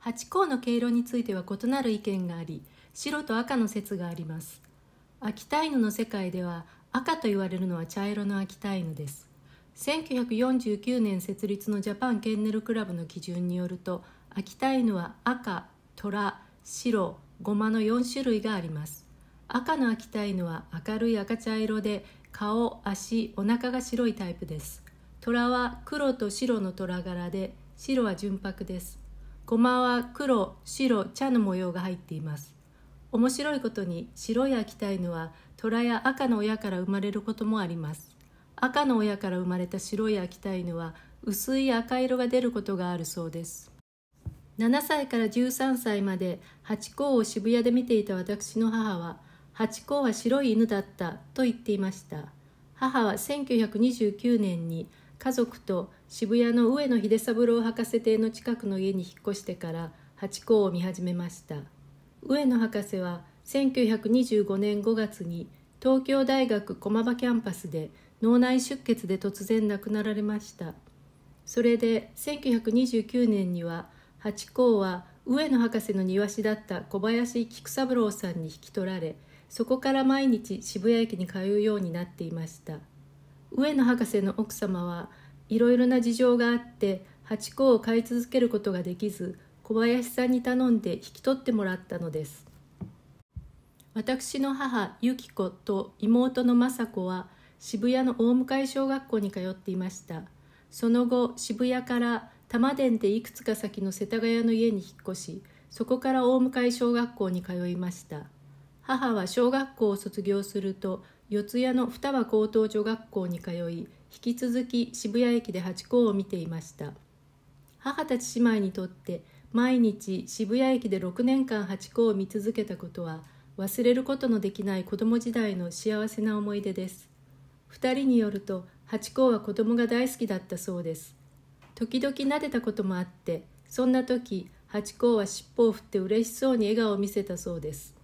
八項の経路については異なる意見があり白と赤の説があります秋田犬の世界では赤と言われるのは茶色の秋田犬です1949年設立のジャパンケンネルクラブの基準によると秋田犬は赤虎白ゴマの4種類があります赤の秋田犬は明るい赤茶色で顔足お腹が白いタイプです虎は黒と白の虎柄で白は純白ですごまは黒白茶の模様が入っています面白いことに白い秋田犬は虎や赤の親から生まれることもあります赤の親から生まれた白い秋田犬は薄い赤色が出ることがあるそうです7歳から13歳までハチ公を渋谷で見ていた私の母はハチ公は白い犬だったと言っていました母は1929年に家族と渋谷の上野秀三郎博士邸の近くの家に引っ越してからハチ公を見始めました上野博士は1925年5月に東京大学駒場キャンパスで脳内出血で突然亡くなられましたそれで1929年にはハチ公は上野博士の庭師だった小林菊三郎さんに引き取られそこから毎日渋谷駅に通うようになっていました上野博士の奥様はいろいろな事情があって8個を買い続けることができず小林さんに頼んで引き取ってもらったのです私の母ゆき子と妹の雅子は渋谷の大向小学校に通っていましたその後渋谷から多摩伝でいくつか先の世田谷の家に引っ越しそこから大向小学校に通いました母は小学校を卒業すると四谷の双葉高等女学校に通い引き続き渋谷駅でハチ公を見ていました母たち姉妹にとって毎日渋谷駅で6年間ハチ公を見続けたことは忘れることのできない子供時代の幸せな思い出です2人によるとハチ公は子供が大好きだったそうです時々撫でたこともあってそんな時ハチ公は尻尾を振って嬉しそうに笑顔を見せたそうです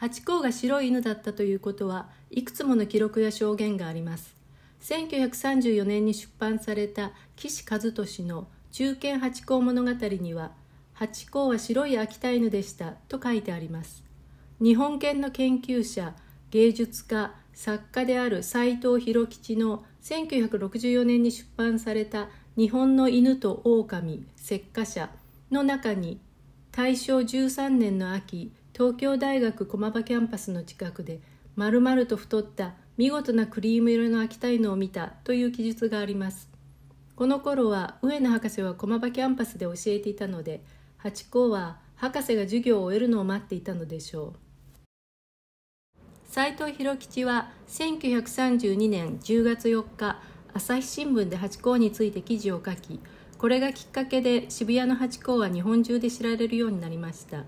ハチ公が白い犬だったということはいくつもの記録や証言があります1934年に出版された岸和俊の「中堅八甲物語」には「ハチ公は白い秋田犬でした」と書いてあります日本犬の研究者芸術家作家である斎藤博吉の1964年に出版された「日本の犬と狼石化者」の中に大正13年の秋東京大学駒場キャンパスの近くで丸々と太った見事なクリーム色の秋田犬を見たという記述がありますこの頃は上野博士は駒場キャンパスで教えていたのでハチ公は博士が授業を終えるのを待っていたのでしょう斎藤博吉は1932年10月4日朝日新聞でハチ公について記事を書きこれがきっかけで渋谷のハチ公は日本中で知られるようになりました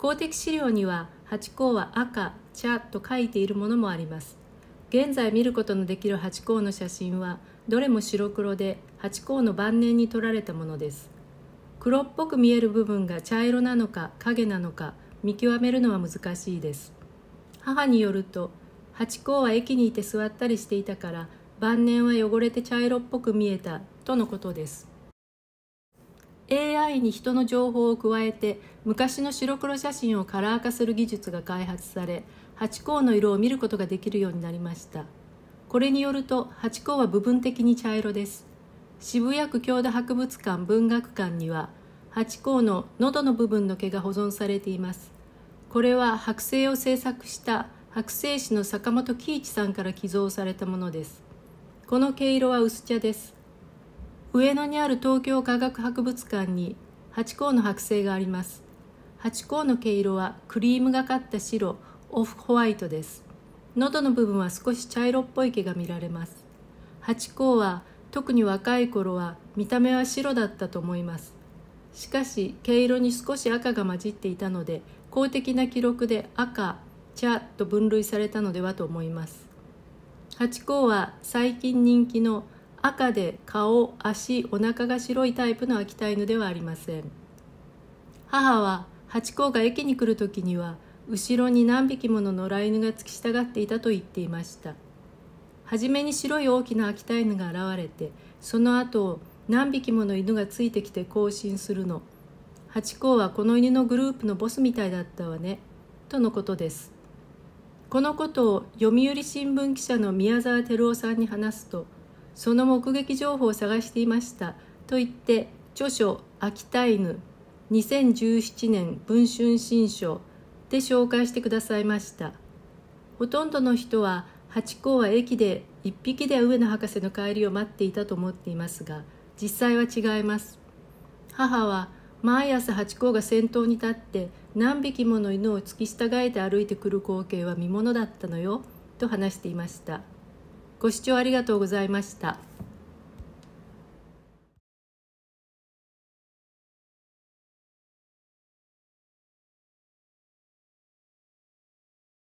公的資料にはハチ公は赤茶と書いているものもあります現在見ることのできるハチ公の写真はどれも白黒でハチ公の晩年に撮られたものです黒っぽく見える部分が茶色なのか影なのか見極めるのは難しいです母によるとハチ公は駅にいて座ったりしていたから晩年は汚れて茶色っぽく見えたとのことです AI に人の情報を加えて昔の白黒写真をカラー化する技術が開発されハチ公の色を見ることができるようになりましたこれによるとハチ公は部分的に茶色です渋谷区郷土博物館文学館にはハチ公の喉の部分の毛が保存されていますこれは剥製を制作した剥製師の坂本喜一さんから寄贈されたものですこの毛色は薄茶です上野にある東京科学博物館に八甲の剥製があります八甲の毛色はクリームがかった白オフホワイトです喉の部分は少し茶色っぽい毛が見られます八甲は特に若い頃は見た目は白だったと思いますしかし毛色に少し赤が混じっていたので公的な記録で赤茶と分類されたのではと思います八甲は最近人気の「赤で顔足お腹が白いタイプの秋田犬ではありません母はハチ公が駅に来る時には後ろに何匹もの野良犬が突き従っていたと言っていました初めに白い大きな秋田犬が現れてその後何匹もの犬がついてきて行進するのハチ公はこの犬のグループのボスみたいだったわねとのことですこのことを読売新聞記者の宮沢照夫さんに話すと「その目撃情報を探していました」と言って著書「秋田犬」2017年文春新書で紹介してくださいましたほとんどの人はハチ公は駅で1匹で上野博士の帰りを待っていたと思っていますが実際は違います母は毎朝ハチ公が先頭に立って何匹もの犬を突き従えて歩いてくる光景は見ものだったのよと話していましたご視聴ありがとうございました。